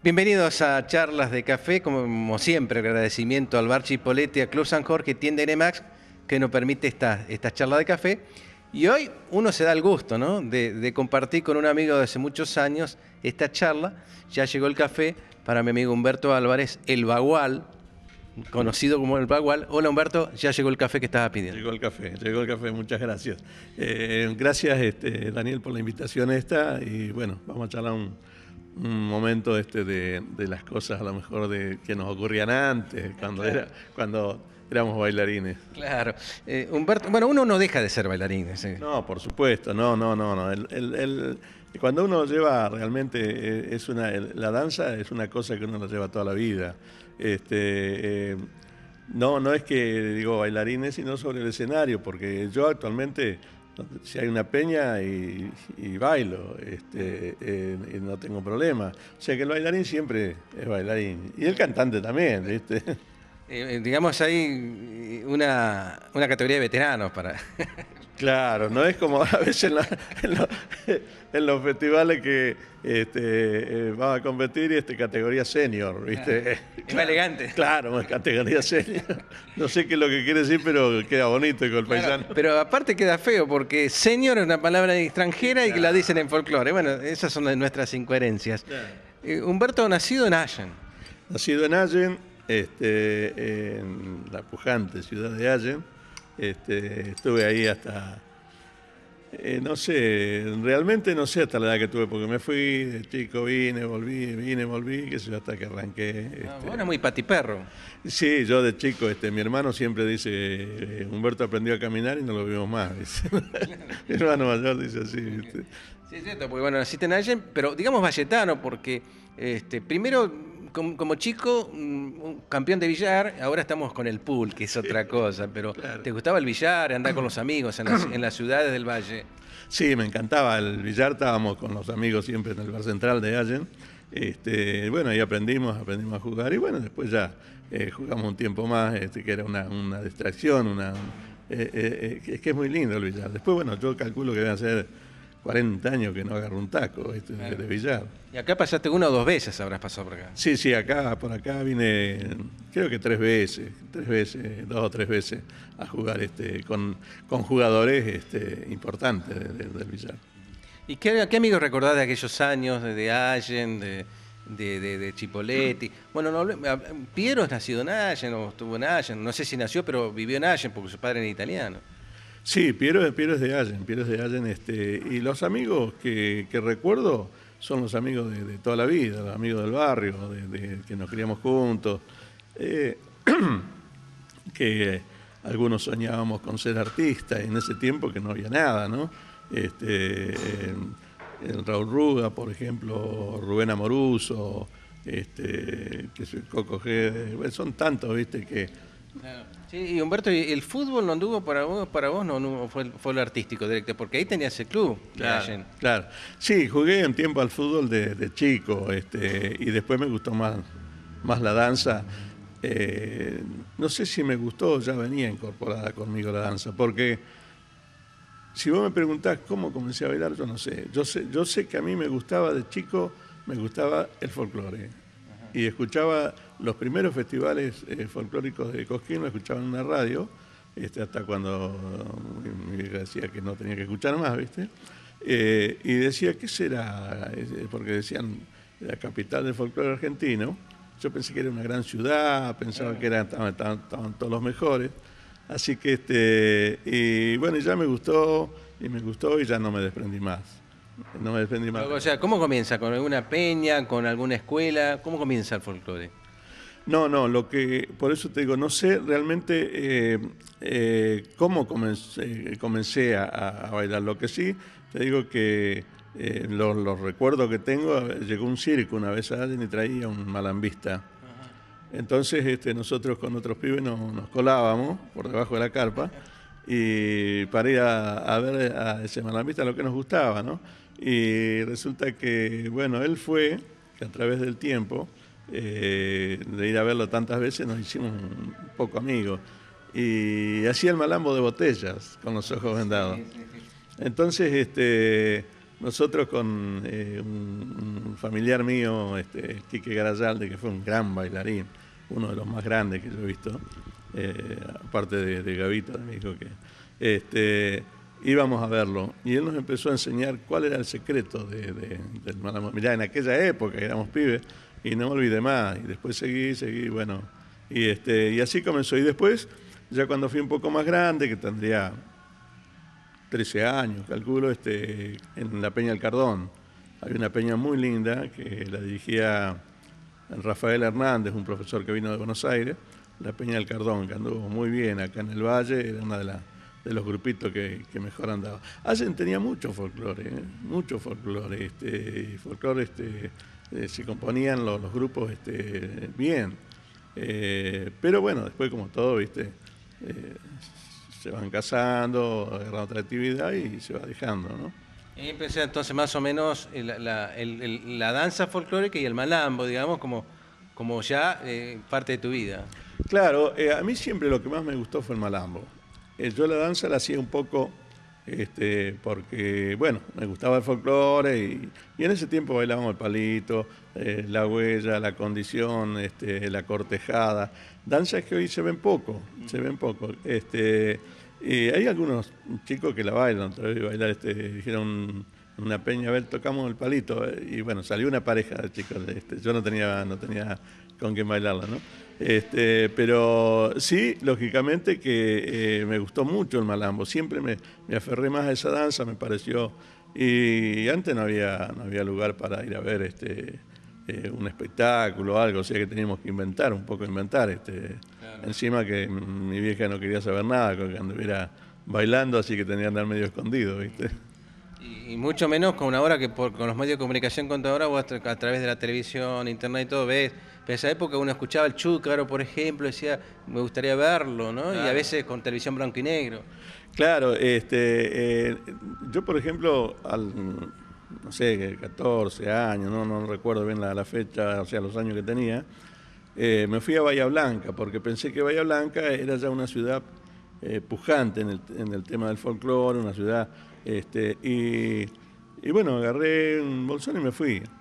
Bienvenidos a Charlas de Café, como siempre agradecimiento al Bar Chipolete, a Club San Jorge, Tienda Nemax, que nos permite esta, esta charla de café. Y hoy uno se da el gusto ¿no? de, compartir con un amigo de hace muchos años esta charla. Ya llegó el café para mi amigo Humberto Álvarez, el Bagual, conocido como el Bagual. Hola Humberto, ya llegó el café que estaba pidiendo. Llegó el café, llegó el café, muchas gracias. Eh, gracias este, Daniel por la invitación esta y bueno, vamos a charlar un un momento este de, las cosas a lo mejor de, que nos ocurrían antes, cuando era, cuando éramos bailarines. Claro. Eh, Humberto, bueno, uno no deja de ser bailarines. No, por supuesto, no, no, no, no. cuando uno lleva realmente eh, es una la danza es una cosa que uno la lleva toda la vida. Este, eh, no, no es que digo bailarines, sino sobre el escenario, porque yo actualmente si hay una peña y, bailo, este, eh, no tengo problema. O sea que el bailarín siempre es bailarín. Y el cantante también, ¿viste? Eh, eh, digamos, hay una, una categoría de veteranos para... Claro, no es como a veces en, los, festivales que este, eh, a competir este, categoría senior, ¿viste? Ah, es más elegante. Claro, categoría senior. No sé qué es lo que quiere decir, pero queda bonito con el paisano. Pero aparte queda feo, porque senior es una palabra extranjera y que la dicen en folclore. Bueno, esas son nuestras incoherencias. Eh, Humberto, nacido en Allen. Nacido en Allen, este, en la pujante ciudad de Allen este, estuve ahí hasta, eh, no sé, realmente no sé hasta la edad que tuve, porque me fui de chico, vine, volví, vine, volví, que sé yo, hasta que arranqué. bueno, ah, este. muy patiperro. Sí, yo de chico, este, mi hermano siempre dice, eh, Humberto aprendió a caminar y no lo vimos más. mi hermano mayor dice así. Sí, es cierto, porque bueno, naciste en Allen, pero digamos valletano, porque este, primero como, chico, mm, un campeón de billar, ahora estamos con el pool, que es otra cosa, pero ¿te gustaba el billar, andar con los amigos en las, ciudades del valle? Sí, me encantaba el billar, estábamos con los amigos siempre en el bar central de Allen. Este, bueno, ahí aprendimos, aprendimos a jugar y bueno, después ya eh, jugamos un tiempo más, este, que era una, distracción, una, es eh, eh, que es muy lindo el billar. Después, bueno, yo calculo que a ser 40 años que no agarro un taco este, de billar. Y acá pasaste una o dos veces, habrás pasado por acá. Sí, sí, acá, por acá vine, creo que tres veces, tres veces, dos o tres veces a jugar este, con, con jugadores este, importantes del de, ¿Y qué, amigos recordás de aquellos años de Allen, de, de, Chipoletti? Mm. Bueno, no, Piero es nacido en Allen, o estuvo en Allen, no sé si nació, pero vivió en Allen porque su padre era italiano. Sí, Piero, Piero es de Allen, Piero es de Allen. Este, y los amigos que, recuerdo son los amigos de, toda la vida, los amigos del barrio, de, que nos criamos juntos, eh, que algunos soñábamos con ser artistas en ese tiempo que no había nada, ¿no? Este, eh, Raúl Ruga, por ejemplo, Rubén Amoruso, este, que es el Coco G, eh, son tantos, viste, que Sí, y Humberto, el fútbol no anduvo para vos, para vos no, no fue, fue, lo artístico directo, porque ahí tenías el club. Claro, claro. Sí, jugué un tiempo al fútbol de, chico este, y después me gustó más, más la danza. Eh, no sé si me gustó, o ya venía incorporada conmigo la danza, porque si vos me preguntás cómo comencé a bailar, yo no sé. Yo sé, yo sé que a mí me gustaba de chico, me gustaba el folclore y escuchaba los primeros festivales eh, folclóricos de Cosquín lo escuchaban en la radio, este, hasta cuando eh, mi vieja decía que no tenía que escuchar más, ¿viste? Eh, y decía, ¿qué será? Porque decían la capital del folclore argentino. Yo pensé que era una gran ciudad, pensaba que eran, estaban, todos los mejores. Así que, este, y bueno, ya me gustó, y me gustó, y ya no me desprendí más. No me desprendí más. O sea, ¿cómo comienza? ¿Con alguna peña? ¿Con alguna escuela? ¿Cómo comienza el folclore? No, no, lo que, por eso te digo, no sé realmente eh, eh, cómo comencé, eh, a, bailar. Lo que sí, te digo que los, recuerdos que tengo, llegó un circo una vez a alguien y traía un malambista. Entonces este, nosotros con otros pibes nos, colábamos por debajo de la carpa y para ir a, ver a ese malambista lo que nos gustaba, Y resulta que, bueno, él fue, que a través del tiempo, eh, de ir a verlo tantas veces, nos hicimos un poco amigos. Y hacía el malambo de botellas con los ojos vendados. Entonces, este, nosotros con eh, un, familiar mío, este, Quique Garayalde, que fue un gran bailarín, uno de los más grandes que yo he visto, eh, aparte de, de, Gavita, me que este, íbamos a verlo. Y él nos empezó a enseñar cuál era el secreto del malambo. Mirá, en aquella época, éramos pibes, y no me olvidé más. Y después seguí, seguí, bueno. Y, este, y así comenzó. Y después, ya cuando fui un poco más grande, que tendría 13 años, calculo, este, en la Peña del Cardón. Hay una peña muy linda que la dirigía Rafael Hernández, un profesor que vino de Buenos Aires, la Peña del Cardón, que anduvo muy bien acá en el Valle, era una de las de los grupitos que, mejor andaba. Allen tenía mucho folclore, ¿eh? mucho folclore, este, folclore este, eh, se componían los, grupos este, bien. Eh, pero bueno, después como todo, viste, eh, se van casando, agarran otra actividad y se va dejando, ¿no? Y empecé entonces más o menos la, danza folclórica y el malambo, digamos, como, como ya parte de tu vida. Claro, a mí siempre lo que más me gustó fue el malambo. yo la danza la hacía un poco este, porque, bueno, me gustaba el folclore y, en ese tiempo bailábamos el palito, eh, la huella, la condición, este, la cortejada, danzas que hoy se ven poco, se ven poco. Este, y hay algunos chicos que la bailan, bailar, este, dijeron una peña, a ver, tocamos el palito, eh, y bueno, salió una pareja de chicos, yo no tenía, no tenía con quién bailarla, ¿no? Este, pero sí, lógicamente que eh, me gustó mucho el malambo. Siempre me, aferré más a esa danza, me pareció. Y antes no había, no había lugar para ir a ver este, eh, un espectáculo o algo, o sea que teníamos que inventar, un poco inventar. Este. Encima que mi vieja no quería saber nada, que anduviera bailando, así que tenía que andar medio escondido, ¿viste? Y, mucho menos con una hora que con los medios de comunicación contra ahora, a través de la televisión, internet y todo, ves en esa época uno escuchaba el Chúcaro, por ejemplo, decía, me gustaría verlo, ¿no? Y a veces con televisión blanco y negro. Claro, este, eh, yo por ejemplo, al, no sé, 14 años, no, no recuerdo bien la, fecha, o sea, los años que tenía, eh, me fui a Bahía Blanca, porque pensé que Bahía Blanca era ya una ciudad eh, pujante en el, en el, tema del folclore, una ciudad, este, y, y bueno, agarré un bolsón y me fui.